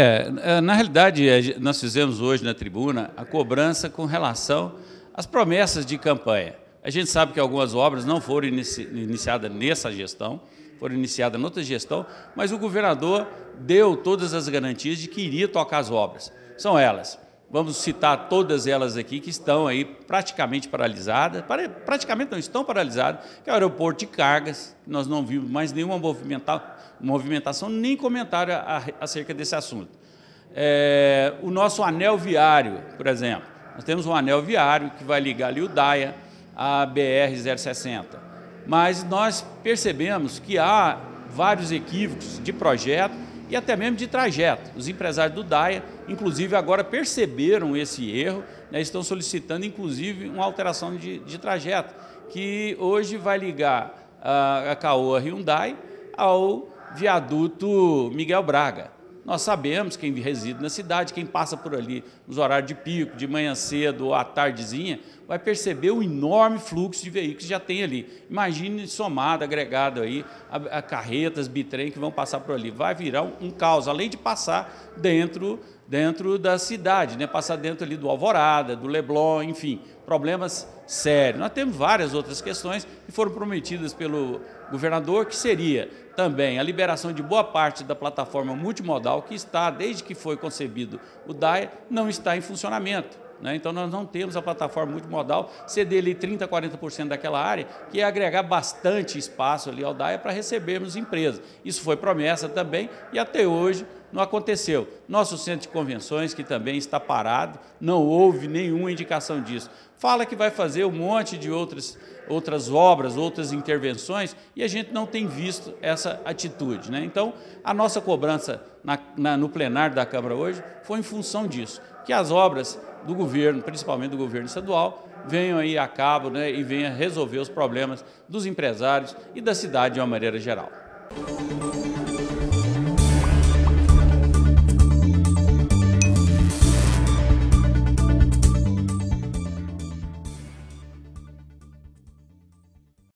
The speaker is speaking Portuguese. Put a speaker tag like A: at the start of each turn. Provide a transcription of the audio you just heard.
A: É, é, na realidade, é, nós fizemos hoje na tribuna a cobrança com relação às promessas de campanha. A gente sabe que algumas obras não foram inici iniciadas nessa gestão, foram iniciadas em outra gestão, mas o governador deu todas as garantias de que iria tocar as obras. São elas Vamos citar todas elas aqui que estão aí praticamente paralisadas, praticamente não estão paralisadas, que é o aeroporto de cargas, nós não vimos mais nenhuma movimentação, nem comentário acerca desse assunto. É, o nosso anel viário, por exemplo, nós temos um anel viário que vai ligar ali o DAIA à BR-060, mas nós percebemos que há vários equívocos de projeto e até mesmo de trajeto. Os empresários do DAIA, inclusive, agora perceberam esse erro, né, estão solicitando, inclusive, uma alteração de, de trajeto, que hoje vai ligar a, a Caoa Hyundai ao viaduto Miguel Braga. Nós sabemos quem reside na cidade, quem passa por ali nos horários de pico, de manhã cedo ou à tardezinha, vai perceber o enorme fluxo de veículos que já tem ali. Imagine somado, agregado aí, a, a carretas, bitrem que vão passar por ali. Vai virar um, um caos, além de passar dentro dentro da cidade, né? passar dentro ali do Alvorada, do Leblon, enfim, problemas sérios. Nós temos várias outras questões que foram prometidas pelo governador, que seria também a liberação de boa parte da plataforma multimodal que está, desde que foi concebido o DAE, não está em funcionamento. Né? Então, nós não temos a plataforma multimodal, ceder ali 30%, 40% daquela área, que é agregar bastante espaço ali ao DAIA para recebermos empresas. Isso foi promessa também e até hoje não aconteceu. Nosso centro de convenções, que também está parado, não houve nenhuma indicação disso. Fala que vai fazer um monte de outras, outras obras, outras intervenções, e a gente não tem visto essa atitude. Né? Então, a nossa cobrança na, na, no plenário da Câmara hoje foi em função disso, que as obras do governo, principalmente do governo estadual, venham aí a cabo né, e venham resolver os problemas dos empresários e da cidade de uma maneira geral.